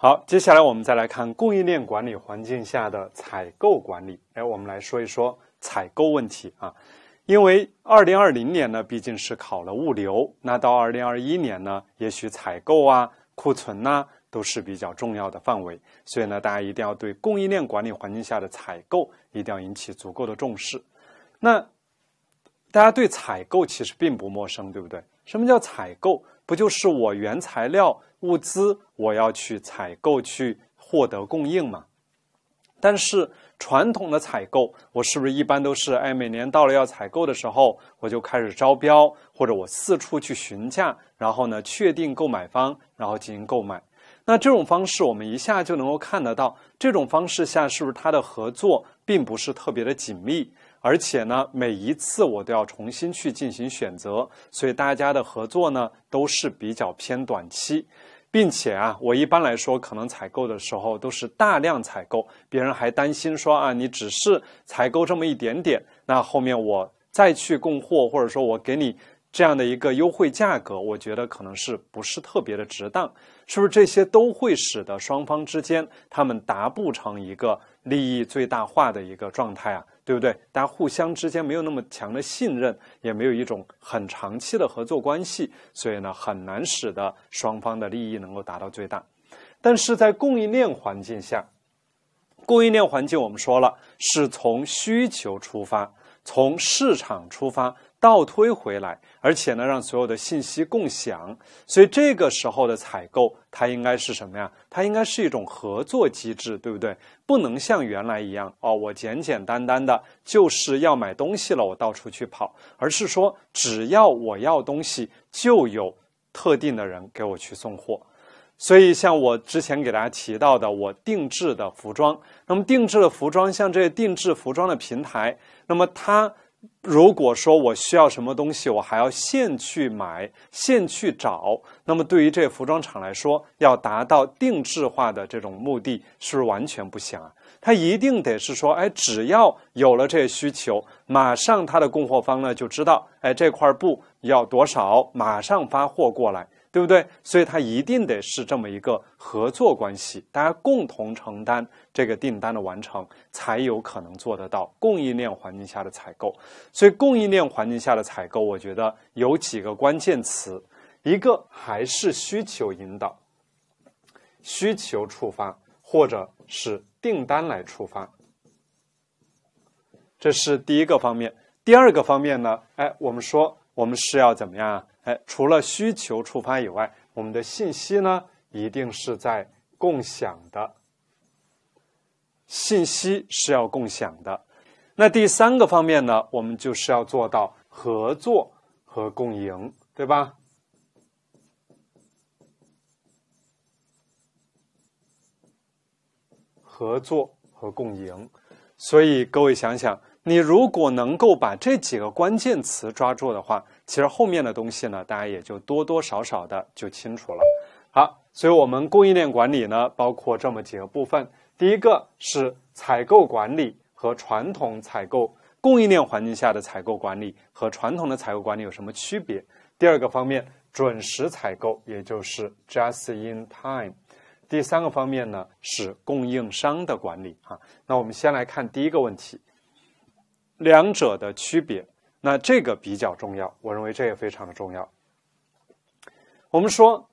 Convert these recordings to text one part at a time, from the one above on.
好，接下来我们再来看供应链管理环境下的采购管理。哎，我们来说一说采购问题啊，因为二零二零年呢毕竟是考了物流，那到二零二一年呢，也许采购啊、库存呐都是比较重要的范围，所以呢，大家一定要对供应链管理环境下的采购一定要引起足够的重视。那大家对采购其实并不陌生，对不对？什么叫采购？不就是我原材料物资，我要去采购去获得供应吗？但是传统的采购，我是不是一般都是，哎，每年到了要采购的时候，我就开始招标，或者我四处去询价，然后呢确定购买方，然后进行购买。那这种方式，我们一下就能够看得到，这种方式下是不是它的合作并不是特别的紧密？而且呢，每一次我都要重新去进行选择，所以大家的合作呢都是比较偏短期，并且啊，我一般来说可能采购的时候都是大量采购，别人还担心说啊，你只是采购这么一点点，那后面我再去供货，或者说我给你这样的一个优惠价格，我觉得可能是不是特别的值当？是不是这些都会使得双方之间他们达不成一个利益最大化的一个状态啊？对不对？大家互相之间没有那么强的信任，也没有一种很长期的合作关系，所以呢，很难使得双方的利益能够达到最大。但是在供应链环境下，供应链环境我们说了，是从需求出发，从市场出发。倒推回来，而且呢，让所有的信息共享。所以这个时候的采购，它应该是什么呀？它应该是一种合作机制，对不对？不能像原来一样哦，我简简单单的就是要买东西了，我到处去跑，而是说只要我要东西，就有特定的人给我去送货。所以，像我之前给大家提到的，我定制的服装，那么定制的服装，像这些定制服装的平台，那么它。如果说我需要什么东西，我还要现去买、现去找，那么对于这服装厂来说，要达到定制化的这种目的，是不是完全不行啊？他一定得是说，哎，只要有了这些需求，马上他的供货方呢就知道，哎，这块布要多少，马上发货过来。对不对？所以它一定得是这么一个合作关系，大家共同承担这个订单的完成，才有可能做得到供应链环境下的采购。所以供应链环境下的采购，我觉得有几个关键词：一个还是需求引导，需求触发，或者是订单来触发。这是第一个方面。第二个方面呢？哎，我们说我们是要怎么样？哎，除了需求出发以外，我们的信息呢，一定是在共享的。信息是要共享的。那第三个方面呢，我们就是要做到合作和共赢，对吧？合作和共赢。所以各位想想，你如果能够把这几个关键词抓住的话。其实后面的东西呢，大家也就多多少少的就清楚了。好，所以我们供应链管理呢，包括这么几个部分：第一个是采购管理和传统采购，供应链环境下的采购管理和传统的采购管理有什么区别？第二个方面，准时采购，也就是 Just In Time。第三个方面呢，是供应商的管理。哈，那我们先来看第一个问题，两者的区别。那这个比较重要，我认为这也非常的重要。我们说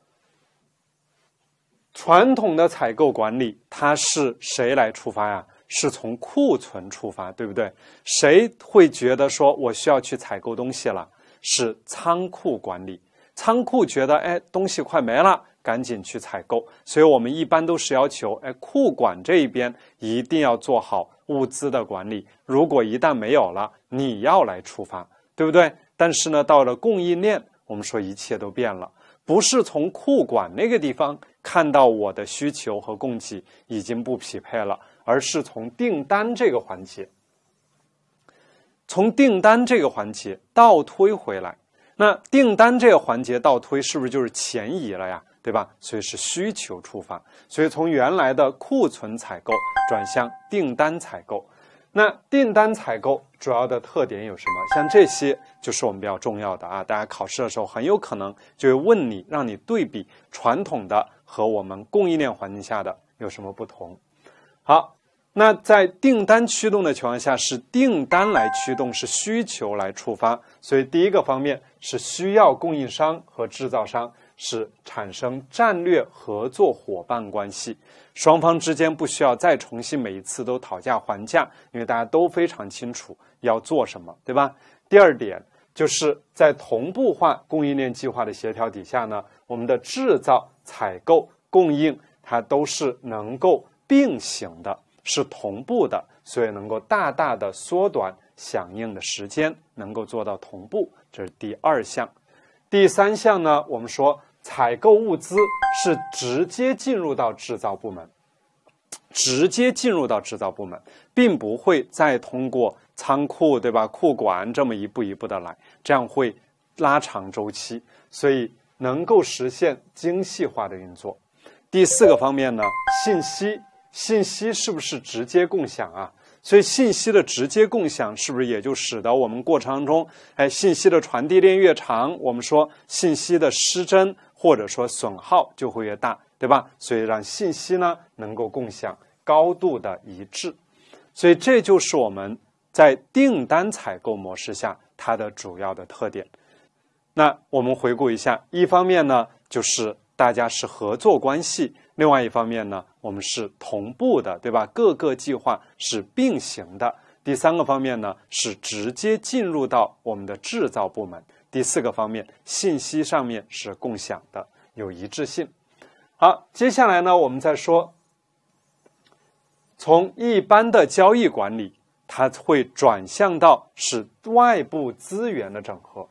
传统的采购管理，它是谁来出发呀？是从库存出发，对不对？谁会觉得说我需要去采购东西了？是仓库管理，仓库觉得哎东西快没了，赶紧去采购。所以，我们一般都是要求哎库管这一边一定要做好。物资的管理，如果一旦没有了，你要来出发，对不对？但是呢，到了供应链，我们说一切都变了，不是从库管那个地方看到我的需求和供给已经不匹配了，而是从订单这个环节，从订单这个环节倒推回来，那订单这个环节倒推是不是就是前移了呀？对吧？所以是需求触发，所以从原来的库存采购转向订单采购。那订单采购主要的特点有什么？像这些就是我们比较重要的啊。大家考试的时候很有可能就会问你，让你对比传统的和我们供应链环境下的有什么不同。好，那在订单驱动的情况下，是订单来驱动，是需求来触发。所以第一个方面是需要供应商和制造商。是产生战略合作伙伴关系，双方之间不需要再重新每一次都讨价还价，因为大家都非常清楚要做什么，对吧？第二点就是在同步化供应链计划的协调底下呢，我们的制造、采购、供应它都是能够并行的，是同步的，所以能够大大的缩短响应的时间，能够做到同步，这是第二项。第三项呢，我们说采购物资是直接进入到制造部门，直接进入到制造部门，并不会再通过仓库，对吧？库管这么一步一步的来，这样会拉长周期，所以能够实现精细化的运作。第四个方面呢，信息信息是不是直接共享啊？所以信息的直接共享，是不是也就使得我们过程中，哎，信息的传递链越长，我们说信息的失真或者说损耗就会越大，对吧？所以让信息呢能够共享高度的一致。所以这就是我们在订单采购模式下它的主要的特点。那我们回顾一下，一方面呢，就是大家是合作关系。另外一方面呢，我们是同步的，对吧？各个计划是并行的。第三个方面呢，是直接进入到我们的制造部门。第四个方面，信息上面是共享的，有一致性。好，接下来呢，我们再说，从一般的交易管理，它会转向到是外部资源的整合。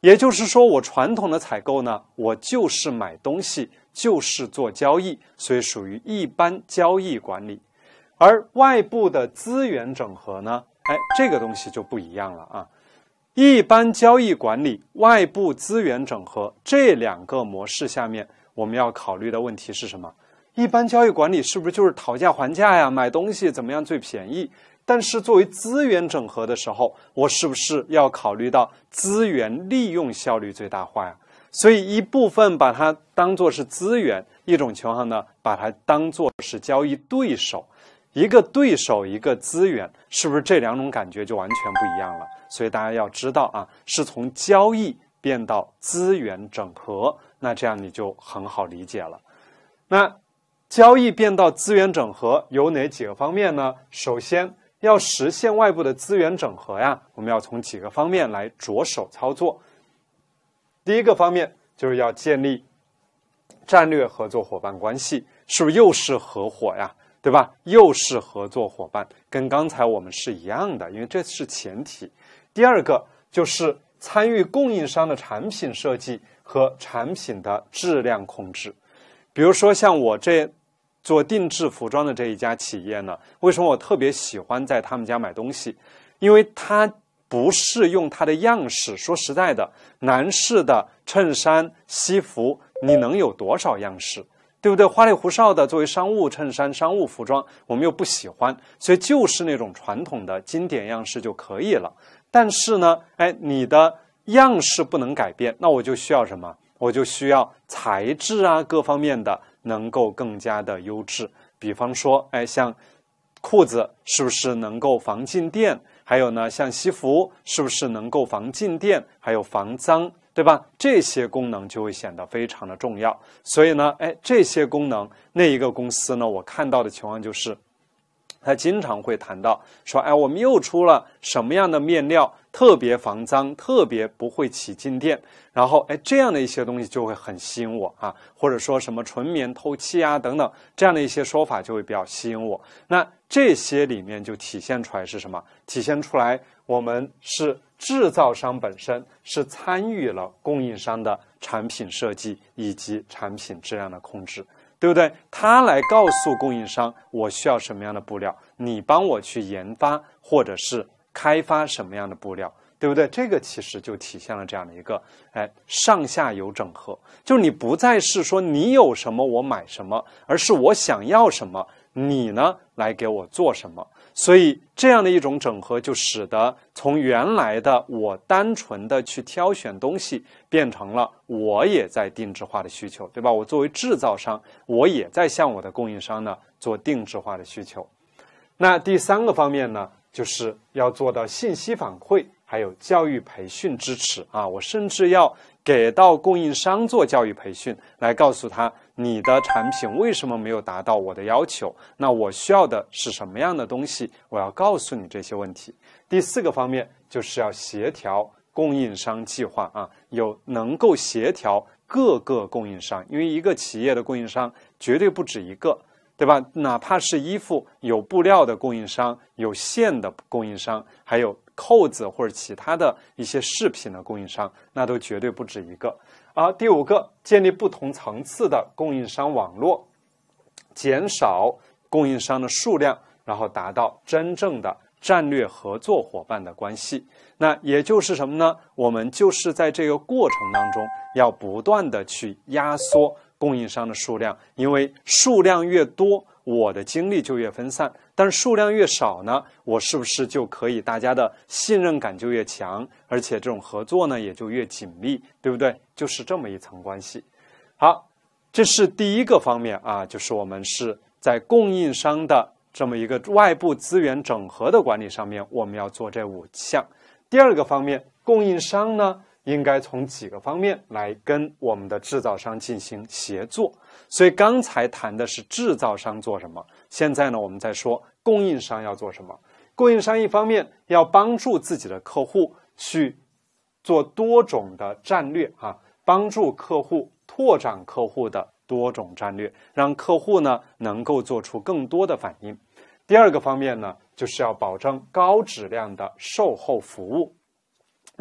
也就是说，我传统的采购呢，我就是买东西。就是做交易，所以属于一般交易管理，而外部的资源整合呢？哎，这个东西就不一样了啊。一般交易管理、外部资源整合这两个模式下面，我们要考虑的问题是什么？一般交易管理是不是就是讨价还价呀？买东西怎么样最便宜？但是作为资源整合的时候，我是不是要考虑到资源利用效率最大化呀？所以一部分把它当做是资源，一种情况呢，把它当做是交易对手，一个对手，一个资源，是不是这两种感觉就完全不一样了？所以大家要知道啊，是从交易变到资源整合，那这样你就很好理解了。那交易变到资源整合有哪几个方面呢？首先要实现外部的资源整合呀，我们要从几个方面来着手操作。第一个方面就是要建立战略合作伙伴关系，是不是又是合伙呀？对吧？又是合作伙伴，跟刚才我们是一样的，因为这是前提。第二个就是参与供应商的产品设计和产品的质量控制，比如说像我这做定制服装的这一家企业呢，为什么我特别喜欢在他们家买东西？因为他。不是用它的样式，说实在的，男士的衬衫、西服，你能有多少样式，对不对？花里胡哨的，作为商务衬衫、商务服装，我们又不喜欢，所以就是那种传统的经典样式就可以了。但是呢，哎，你的样式不能改变，那我就需要什么？我就需要材质啊，各方面的能够更加的优质。比方说，哎，像裤子是不是能够防静电？还有呢，像西服是不是能够防静电，还有防脏，对吧？这些功能就会显得非常的重要。所以呢，哎，这些功能那一个公司呢，我看到的情况就是，他经常会谈到说，哎，我们又出了什么样的面料，特别防脏，特别不会起静电，然后哎，这样的一些东西就会很吸引我啊，或者说什么纯棉透气啊等等，这样的一些说法就会比较吸引我。那。这些里面就体现出来是什么？体现出来我们是制造商本身是参与了供应商的产品设计以及产品质量的控制，对不对？他来告诉供应商我需要什么样的布料，你帮我去研发或者是开发什么样的布料，对不对？这个其实就体现了这样的一个哎上下游整合，就是你不再是说你有什么我买什么，而是我想要什么你呢？来给我做什么？所以这样的一种整合，就使得从原来的我单纯的去挑选东西，变成了我也在定制化的需求，对吧？我作为制造商，我也在向我的供应商呢做定制化的需求。那第三个方面呢，就是要做到信息反馈，还有教育培训支持啊。我甚至要。给到供应商做教育培训，来告诉他你的产品为什么没有达到我的要求？那我需要的是什么样的东西？我要告诉你这些问题。第四个方面就是要协调供应商计划啊，有能够协调各个供应商，因为一个企业的供应商绝对不止一个，对吧？哪怕是衣服有布料的供应商，有线的供应商，还有。扣子或者其他的一些饰品的供应商，那都绝对不止一个。好，第五个，建立不同层次的供应商网络，减少供应商的数量，然后达到真正的战略合作伙伴的关系。那也就是什么呢？我们就是在这个过程当中，要不断的去压缩供应商的数量，因为数量越多，我的精力就越分散。但是数量越少呢，我是不是就可以大家的信任感就越强，而且这种合作呢也就越紧密，对不对？就是这么一层关系。好，这是第一个方面啊，就是我们是在供应商的这么一个外部资源整合的管理上面，我们要做这五项。第二个方面，供应商呢。应该从几个方面来跟我们的制造商进行协作。所以刚才谈的是制造商做什么，现在呢，我们在说供应商要做什么。供应商一方面要帮助自己的客户去做多种的战略啊，帮助客户拓展客户的多种战略，让客户呢能够做出更多的反应。第二个方面呢，就是要保证高质量的售后服务。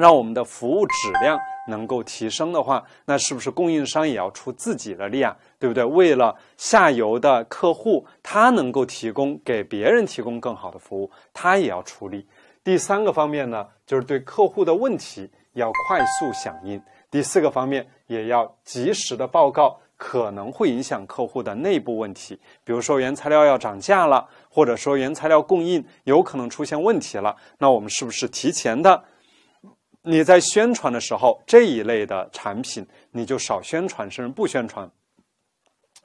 让我们的服务质量能够提升的话，那是不是供应商也要出自己的力啊？对不对？为了下游的客户，他能够提供给别人提供更好的服务，他也要出力。第三个方面呢，就是对客户的问题要快速响应。第四个方面，也要及时的报告可能会影响客户的内部问题，比如说原材料要涨价了，或者说原材料供应有可能出现问题了，那我们是不是提前的？你在宣传的时候，这一类的产品你就少宣传，甚至不宣传。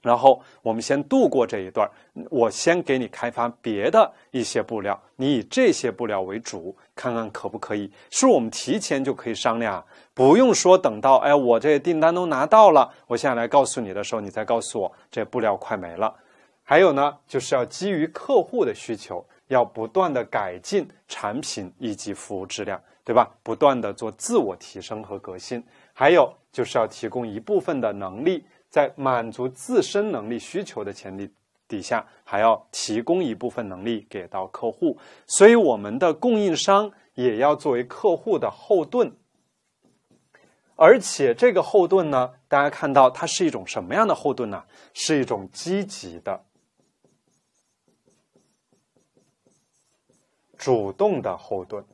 然后我们先度过这一段儿，我先给你开发别的一些布料，你以这些布料为主，看看可不可以？是我们提前就可以商量，不用说等到哎我这些订单都拿到了，我现在来告诉你的时候，你再告诉我这布料快没了。还有呢，就是要基于客户的需求，要不断的改进产品以及服务质量。对吧？不断的做自我提升和革新，还有就是要提供一部分的能力，在满足自身能力需求的前提底下，还要提供一部分能力给到客户。所以，我们的供应商也要作为客户的后盾，而且这个后盾呢，大家看到它是一种什么样的后盾呢？是一种积极的、主动的后盾。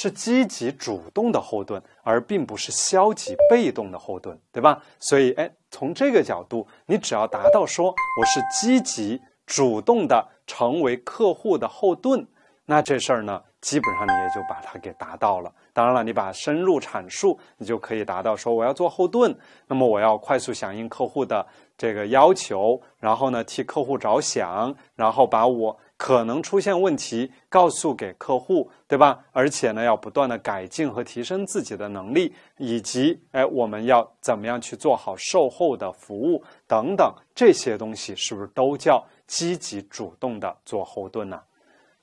是积极主动的后盾，而并不是消极被动的后盾，对吧？所以，哎，从这个角度，你只要达到说我是积极主动的成为客户的后盾，那这事儿呢，基本上你也就把它给达到了。当然了，你把深入阐述，你就可以达到说我要做后盾，那么我要快速响应客户的这个要求，然后呢替客户着想，然后把我。可能出现问题，告诉给客户，对吧？而且呢，要不断的改进和提升自己的能力，以及哎，我们要怎么样去做好售后的服务等等，这些东西是不是都叫积极主动的做后盾呢？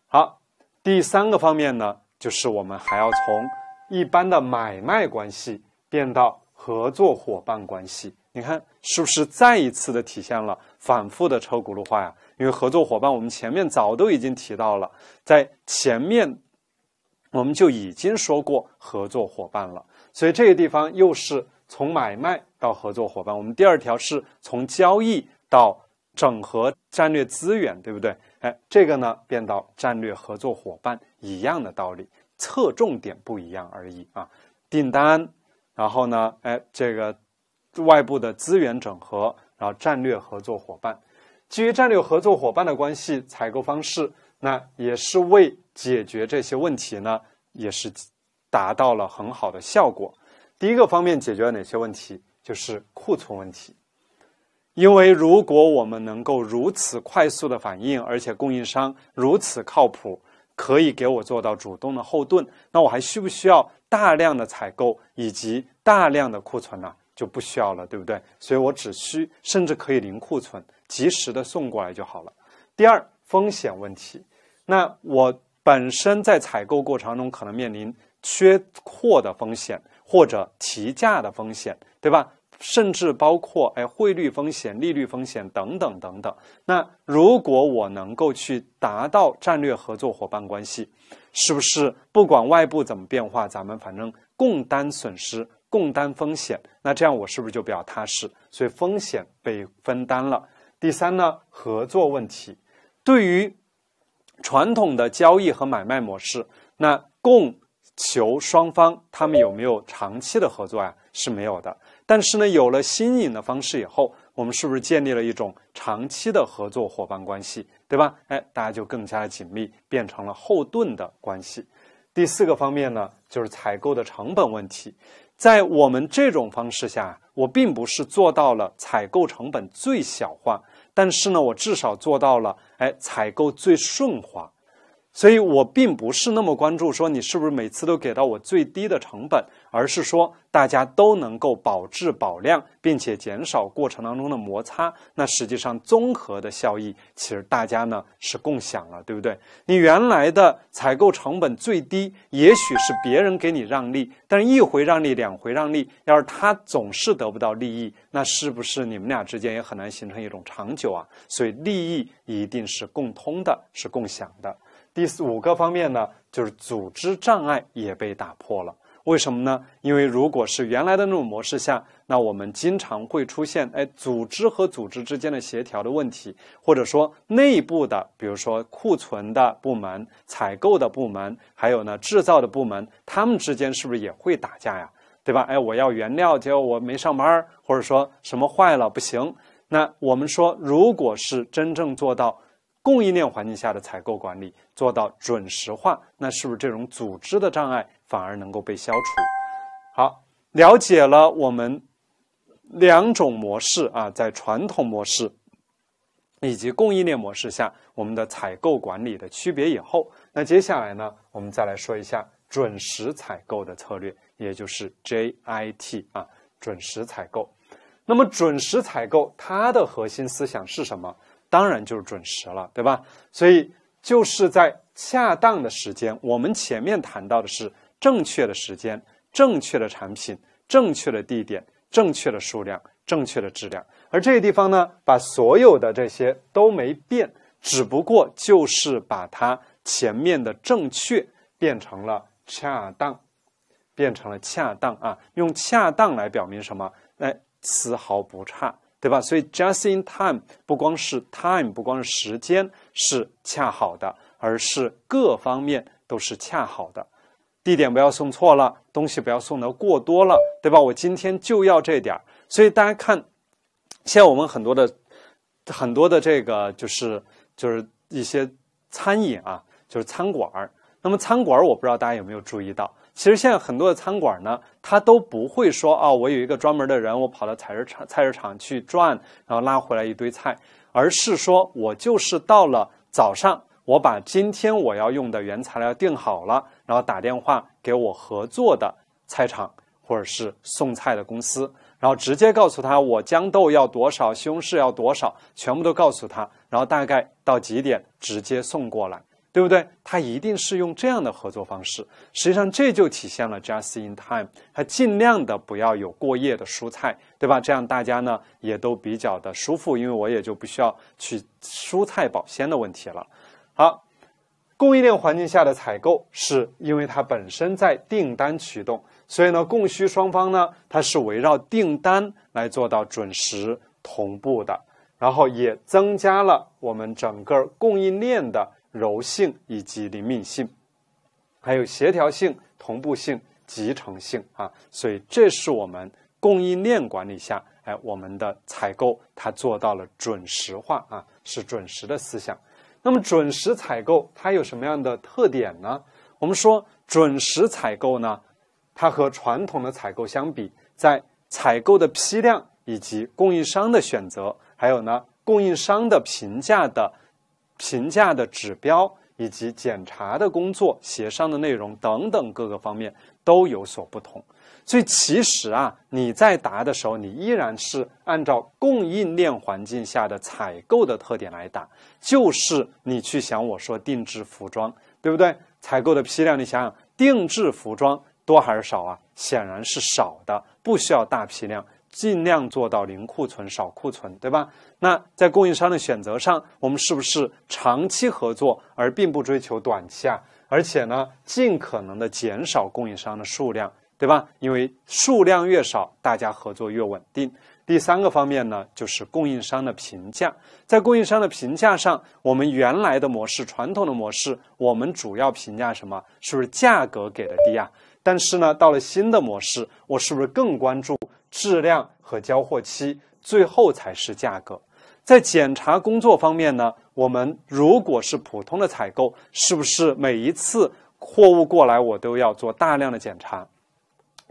好，第三个方面呢，就是我们还要从一般的买卖关系变到合作伙伴关系，你看是不是再一次的体现了反复的车轱辘话呀？因为合作伙伴，我们前面早都已经提到了，在前面我们就已经说过合作伙伴了，所以这个地方又是从买卖到合作伙伴。我们第二条是从交易到整合战略资源，对不对？哎，这个呢变到战略合作伙伴，一样的道理，侧重点不一样而已啊。订单，然后呢，哎，这个外部的资源整合，然后战略合作伙伴。基于战略合作伙伴的关系，采购方式那也是为解决这些问题呢，也是达到了很好的效果。第一个方面解决了哪些问题？就是库存问题。因为如果我们能够如此快速的反应，而且供应商如此靠谱，可以给我做到主动的后盾，那我还需不需要大量的采购以及大量的库存呢？就不需要了，对不对？所以我只需，甚至可以零库存。及时的送过来就好了。第二，风险问题。那我本身在采购过程中可能面临缺货的风险，或者提价的风险，对吧？甚至包括哎，汇率风险、利率风险等等等等。那如果我能够去达到战略合作伙伴关系，是不是不管外部怎么变化，咱们反正共担损失、共担风险？那这样我是不是就比较踏实？所以风险被分担了。第三呢，合作问题，对于传统的交易和买卖模式，那供求双方他们有没有长期的合作呀？是没有的。但是呢，有了新颖的方式以后，我们是不是建立了一种长期的合作伙伴关系，对吧？哎，大家就更加紧密，变成了后盾的关系。第四个方面呢，就是采购的成本问题，在我们这种方式下。我并不是做到了采购成本最小化，但是呢，我至少做到了，哎，采购最顺滑。所以，我并不是那么关注说你是不是每次都给到我最低的成本，而是说大家都能够保质保量，并且减少过程当中的摩擦。那实际上，综合的效益其实大家呢是共享了，对不对？你原来的采购成本最低，也许是别人给你让利，但是一回让利，两回让利，要是他总是得不到利益，那是不是你们俩之间也很难形成一种长久啊？所以，利益一定是共通的，是共享的。第五个方面呢，就是组织障碍也被打破了。为什么呢？因为如果是原来的那种模式下，那我们经常会出现，哎，组织和组织之间的协调的问题，或者说内部的，比如说库存的部门、采购的部门，还有呢制造的部门，他们之间是不是也会打架呀？对吧？哎，我要原料，结果我没上班，或者说什么坏了不行。那我们说，如果是真正做到。供应链环境下的采购管理做到准时化，那是不是这种组织的障碍反而能够被消除？好，了解了我们两种模式啊，在传统模式以及供应链模式下，我们的采购管理的区别以后，那接下来呢，我们再来说一下准时采购的策略，也就是 JIT 啊，准时采购。那么准时采购它的核心思想是什么？当然就是准时了，对吧？所以就是在恰当的时间。我们前面谈到的是正确的时间、正确的产品、正确的地点、正确的数量、正确的质量。而这个地方呢，把所有的这些都没变，只不过就是把它前面的正确变成了恰当，变成了恰当啊。用恰当来表明什么？哎，丝毫不差。对吧？所以 just in time 不光是 time，不光是时间是恰好的，而是各方面都是恰好的。地点不要送错了，东西不要送的过多了，对吧？我今天就要这点儿。所以大家看，现在我们很多的、很多的这个就是就是一些餐饮啊，就是餐馆儿。那么餐馆儿，我不知道大家有没有注意到。其实现在很多的餐馆呢，他都不会说啊，我有一个专门的人，我跑到菜市场、菜市场去转，然后拉回来一堆菜，而是说我就是到了早上，我把今天我要用的原材料定好了，然后打电话给我合作的菜场或者是送菜的公司，然后直接告诉他我豇豆要多少，西红柿要多少，全部都告诉他，然后大概到几点直接送过来。对不对？它一定是用这样的合作方式。实际上，这就体现了 just in time，它尽量的不要有过夜的蔬菜，对吧？这样大家呢也都比较的舒服，因为我也就不需要去蔬菜保鲜的问题了。好，供应链环境下的采购，是因为它本身在订单驱动，所以呢，供需双方呢，它是围绕订单来做到准时同步的，然后也增加了我们整个供应链的。柔性以及灵敏性，还有协调性、同步性、集成性啊，所以这是我们供应链管理下，哎，我们的采购它做到了准时化啊，是准时的思想。那么准时采购它有什么样的特点呢？我们说准时采购呢，它和传统的采购相比，在采购的批量以及供应商的选择，还有呢供应商的评价的。评价的指标以及检查的工作、协商的内容等等各个方面都有所不同，所以其实啊，你在答的时候，你依然是按照供应链环境下的采购的特点来答，就是你去想我说定制服装，对不对？采购的批量，你想想定制服装多还是少啊？显然是少的，不需要大批量。尽量做到零库存、少库存，对吧？那在供应商的选择上，我们是不是长期合作，而并不追求短期啊？而且呢，尽可能的减少供应商的数量，对吧？因为数量越少，大家合作越稳定。第三个方面呢，就是供应商的评价。在供应商的评价上，我们原来的模式、传统的模式，我们主要评价什么？是不是价格给的低啊？但是呢，到了新的模式，我是不是更关注？质量和交货期，最后才是价格。在检查工作方面呢，我们如果是普通的采购，是不是每一次货物过来我都要做大量的检查？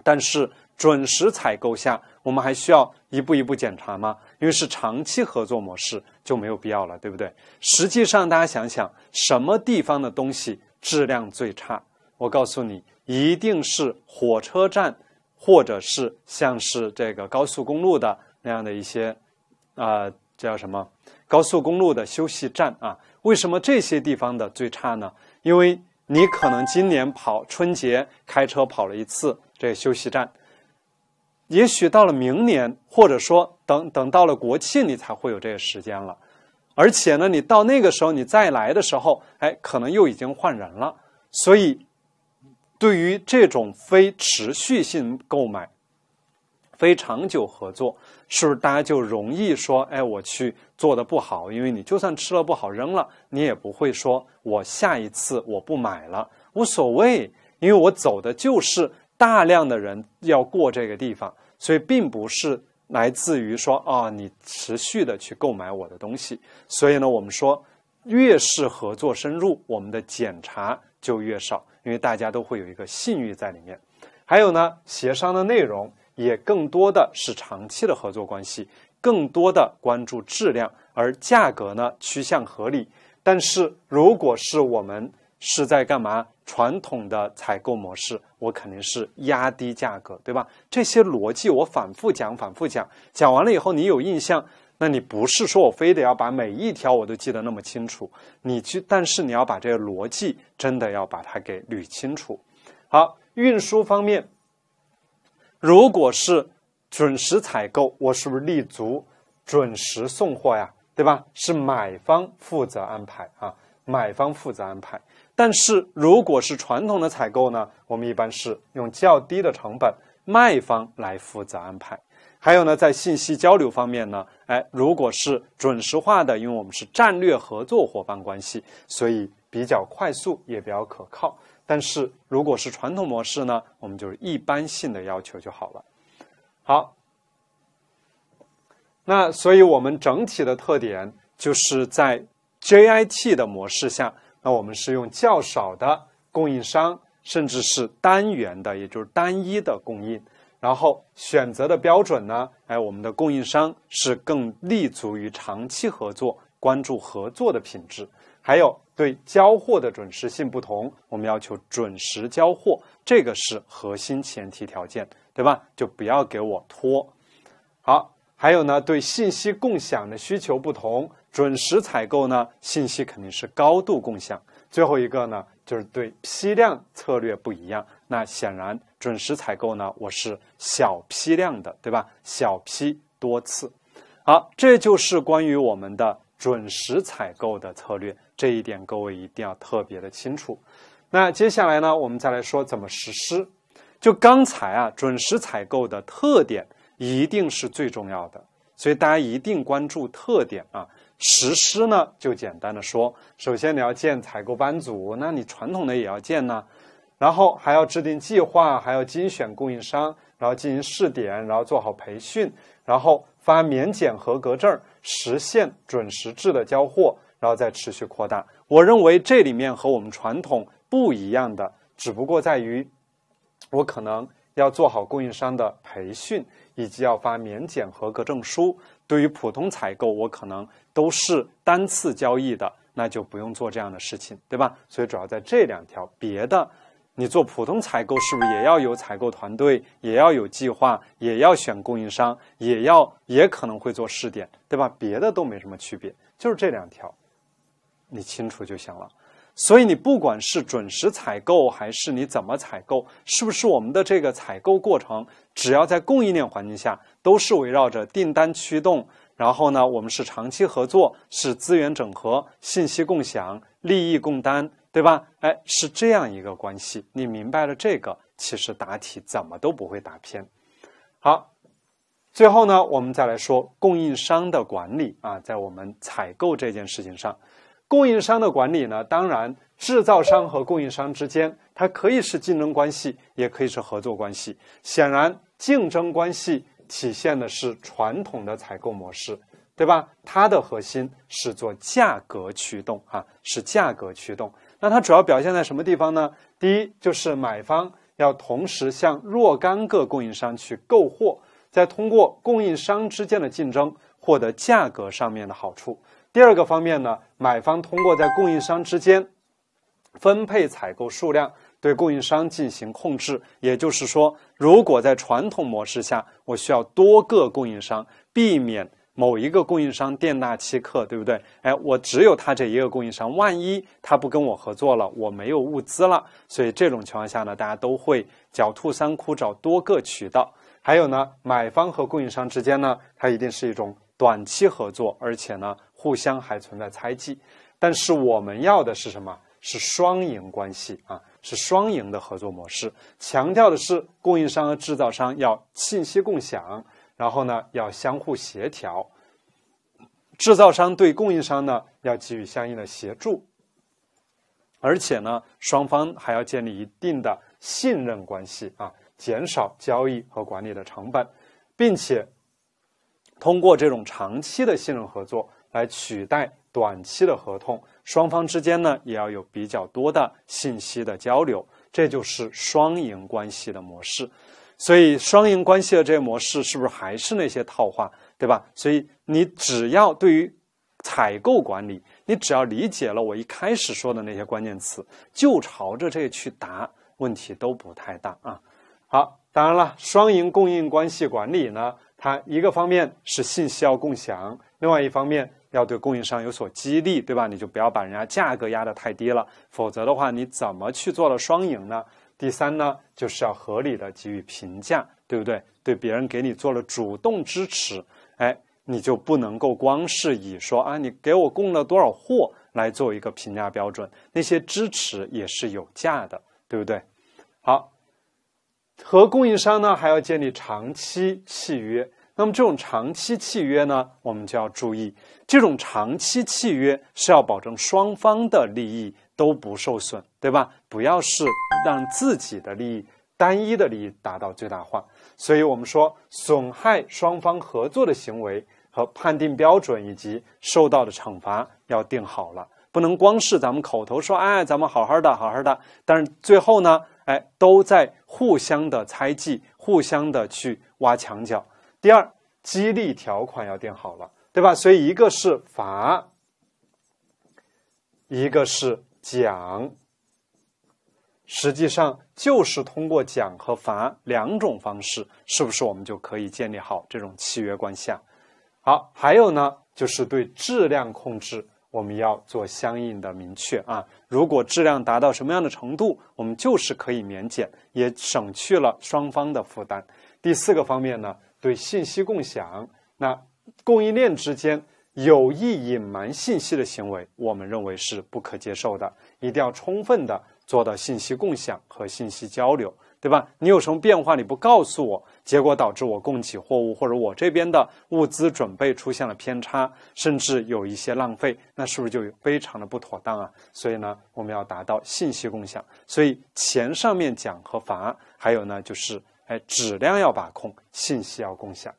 但是准时采购下，我们还需要一步一步检查吗？因为是长期合作模式，就没有必要了，对不对？实际上，大家想想，什么地方的东西质量最差？我告诉你，一定是火车站。或者是像是这个高速公路的那样的一些，啊，叫什么高速公路的休息站啊？为什么这些地方的最差呢？因为你可能今年跑春节开车跑了一次这个休息站，也许到了明年，或者说等等到了国庆，你才会有这个时间了。而且呢，你到那个时候你再来的时候，哎，可能又已经换人了，所以。对于这种非持续性购买、非长久合作，是不是大家就容易说：“哎，我去做的不好，因为你就算吃了不好扔了，你也不会说我下一次我不买了，无所谓，因为我走的就是大量的人要过这个地方，所以并不是来自于说啊，你持续的去购买我的东西。所以呢，我们说越是合作深入，我们的检查就越少。”因为大家都会有一个信誉在里面，还有呢，协商的内容也更多的是长期的合作关系，更多的关注质量，而价格呢趋向合理。但是如果是我们是在干嘛？传统的采购模式，我肯定是压低价格，对吧？这些逻辑我反复讲，反复讲，讲完了以后你有印象。那你不是说我非得要把每一条我都记得那么清楚？你去，但是你要把这个逻辑真的要把它给捋清楚。好，运输方面，如果是准时采购，我是不是立足准时送货呀？对吧？是买方负责安排啊，买方负责安排。但是如果是传统的采购呢，我们一般是用较低的成本，卖方来负责安排。还有呢，在信息交流方面呢？哎，如果是准时化的，因为我们是战略合作伙伴关系，所以比较快速也比较可靠。但是如果是传统模式呢，我们就是一般性的要求就好了。好，那所以我们整体的特点就是在 JIT 的模式下，那我们是用较少的供应商，甚至是单元的，也就是单一的供应。然后选择的标准呢？哎，我们的供应商是更立足于长期合作，关注合作的品质，还有对交货的准时性不同，我们要求准时交货，这个是核心前提条件，对吧？就不要给我拖。好，还有呢，对信息共享的需求不同，准时采购呢，信息肯定是高度共享。最后一个呢，就是对批量策略不一样，那显然。准时采购呢，我是小批量的，对吧？小批多次。好，这就是关于我们的准时采购的策略，这一点各位一定要特别的清楚。那接下来呢，我们再来说怎么实施。就刚才啊，准时采购的特点一定是最重要的，所以大家一定关注特点啊。实施呢，就简单的说，首先你要建采购班组，那你传统的也要建呢。然后还要制定计划，还要精选供应商，然后进行试点，然后做好培训，然后发免检合格证实现准时制的交货，然后再持续扩大。我认为这里面和我们传统不一样的，只不过在于我可能要做好供应商的培训，以及要发免检合格证书。对于普通采购，我可能都是单次交易的，那就不用做这样的事情，对吧？所以主要在这两条，别的。你做普通采购是不是也要有采购团队，也要有计划，也要选供应商，也要也可能会做试点，对吧？别的都没什么区别，就是这两条，你清楚就行了。所以你不管是准时采购还是你怎么采购，是不是我们的这个采购过程，只要在供应链环境下，都是围绕着订单驱动，然后呢，我们是长期合作，是资源整合、信息共享、利益共担。对吧？哎，是这样一个关系。你明白了这个，其实答题怎么都不会答偏。好，最后呢，我们再来说供应商的管理啊，在我们采购这件事情上，供应商的管理呢，当然，制造商和供应商之间，它可以是竞争关系，也可以是合作关系。显然，竞争关系体现的是传统的采购模式，对吧？它的核心是做价格驱动啊，是价格驱动。那它主要表现在什么地方呢？第一，就是买方要同时向若干个供应商去购货，再通过供应商之间的竞争获得价格上面的好处。第二个方面呢，买方通过在供应商之间分配采购数量，对供应商进行控制。也就是说，如果在传统模式下，我需要多个供应商，避免。某一个供应商店大欺客，对不对？哎，我只有他这一个供应商，万一他不跟我合作了，我没有物资了。所以这种情况下呢，大家都会狡兔三窟，找多个渠道。还有呢，买方和供应商之间呢，它一定是一种短期合作，而且呢，互相还存在猜忌。但是我们要的是什么？是双赢关系啊，是双赢的合作模式。强调的是，供应商和制造商要信息共享。然后呢，要相互协调，制造商对供应商呢要给予相应的协助，而且呢，双方还要建立一定的信任关系啊，减少交易和管理的成本，并且通过这种长期的信任合作来取代短期的合同。双方之间呢也要有比较多的信息的交流，这就是双赢关系的模式。所以，双赢关系的这些模式是不是还是那些套话，对吧？所以，你只要对于采购管理，你只要理解了我一开始说的那些关键词，就朝着这个去答，问题都不太大啊。好，当然了，双赢供应关系管理呢，它一个方面是信息要共享，另外一方面要对供应商有所激励，对吧？你就不要把人家价格压得太低了，否则的话，你怎么去做到双赢呢？第三呢，就是要合理的给予评价，对不对？对别人给你做了主动支持，哎，你就不能够光是以说啊，你给我供了多少货来做一个评价标准，那些支持也是有价的，对不对？好，和供应商呢还要建立长期契约。那么这种长期契约呢，我们就要注意，这种长期契约是要保证双方的利益都不受损，对吧？不要是让自己的利益、单一的利益达到最大化。所以，我们说损害双方合作的行为和判定标准以及受到的惩罚要定好了，不能光是咱们口头说，哎，咱们好好的，好好的，但是最后呢，哎，都在互相的猜忌，互相的去挖墙角。第二，激励条款要定好了，对吧？所以一个是罚，一个是奖。实际上就是通过奖和罚两种方式，是不是我们就可以建立好这种契约关系？啊？好，还有呢，就是对质量控制，我们要做相应的明确啊。如果质量达到什么样的程度，我们就是可以免检，也省去了双方的负担。第四个方面呢？对信息共享，那供应链之间有意隐瞒信息的行为，我们认为是不可接受的。一定要充分的做到信息共享和信息交流，对吧？你有什么变化你不告诉我，结果导致我供给货物或者我这边的物资准备出现了偏差，甚至有一些浪费，那是不是就非常的不妥当啊？所以呢，我们要达到信息共享。所以钱上面讲和罚，还有呢就是。哎，质量要把控，信息要共享。